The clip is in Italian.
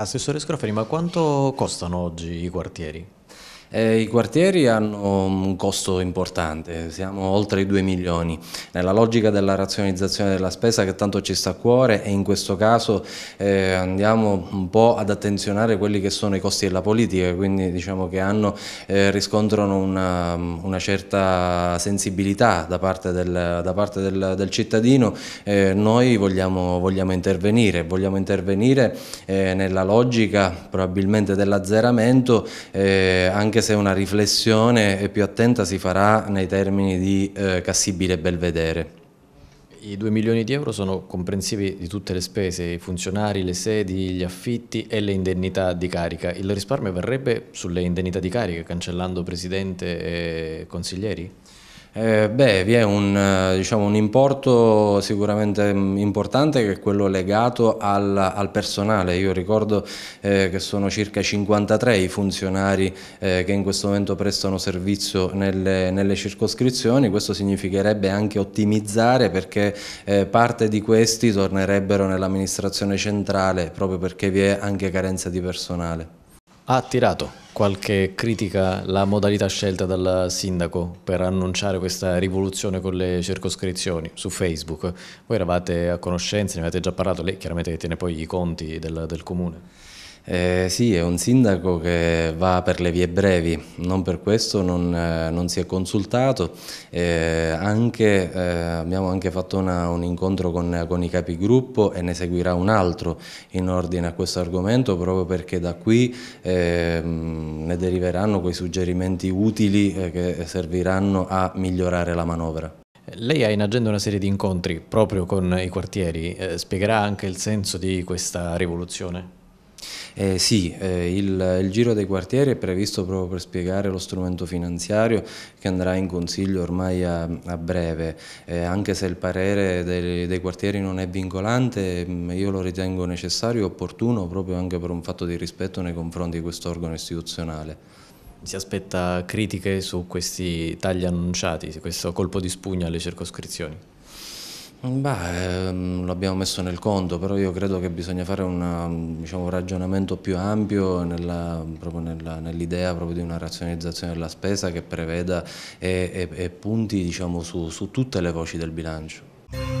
Assessore Scroferi, ma quanto costano oggi i quartieri? Eh, I quartieri hanno un costo importante, siamo oltre i 2 milioni. Nella logica della razionalizzazione della spesa che tanto ci sta a cuore e in questo caso eh, andiamo un po' ad attenzionare quelli che sono i costi della politica, quindi diciamo che hanno, eh, riscontrano una, una, certa sensibilità da parte del, da parte del, del cittadino. Eh, noi vogliamo, vogliamo, intervenire, vogliamo intervenire eh, nella logica probabilmente dell'azzeramento eh, anche anche se una riflessione più attenta si farà nei termini di eh, Cassibile Belvedere. I 2 milioni di euro sono comprensivi di tutte le spese, i funzionari, le sedi, gli affitti e le indennità di carica. Il risparmio verrebbe sulle indennità di carica, cancellando presidente e consiglieri? Eh, beh, vi è un, eh, diciamo, un, importo sicuramente mm, importante che è quello legato al, al personale. Io ricordo eh, che sono circa 53 i funzionari eh, che in questo momento prestano servizio nelle, nelle, circoscrizioni. Questo significherebbe anche ottimizzare perché eh, parte di questi tornerebbero nell'amministrazione centrale proprio perché vi è anche carenza di personale. Ha tirato qualche critica la modalità scelta dal sindaco per annunciare questa rivoluzione con le circoscrizioni su Facebook. Voi eravate a conoscenza, ne avete già parlato, lei chiaramente tiene poi i conti del, del comune. Eh, sì, è un sindaco che va per le vie brevi, non per questo non, eh, non si è consultato, eh, anche, eh, abbiamo anche fatto una, un incontro con, con, i capigruppo e ne seguirà un altro in ordine a questo argomento proprio perché da qui ehm, ne deriveranno quei suggerimenti utili eh, che serviranno a migliorare la manovra. Lei ha in agenda una serie di incontri proprio con i quartieri, eh, spiegherà anche il senso di questa rivoluzione? Eh, sì, eh, il, il, giro dei quartieri è previsto proprio per spiegare lo strumento finanziario che andrà in consiglio ormai a, a breve, eh, anche se il parere dei, dei, quartieri non è vincolante, mm, io lo ritengo necessario e opportuno proprio anche per un fatto di rispetto nei confronti di questo organo istituzionale. Si aspetta critiche su questi tagli annunciati, su questo colpo di spugna alle circoscrizioni? Beh, ehm, lo abbiamo messo nel conto, però io credo che bisogna fare una, diciamo, un ragionamento più ampio nell'idea proprio, nella, nell proprio di una razionalizzazione della spesa che preveda e, e, e punti diciamo, su, su tutte le voci del bilancio.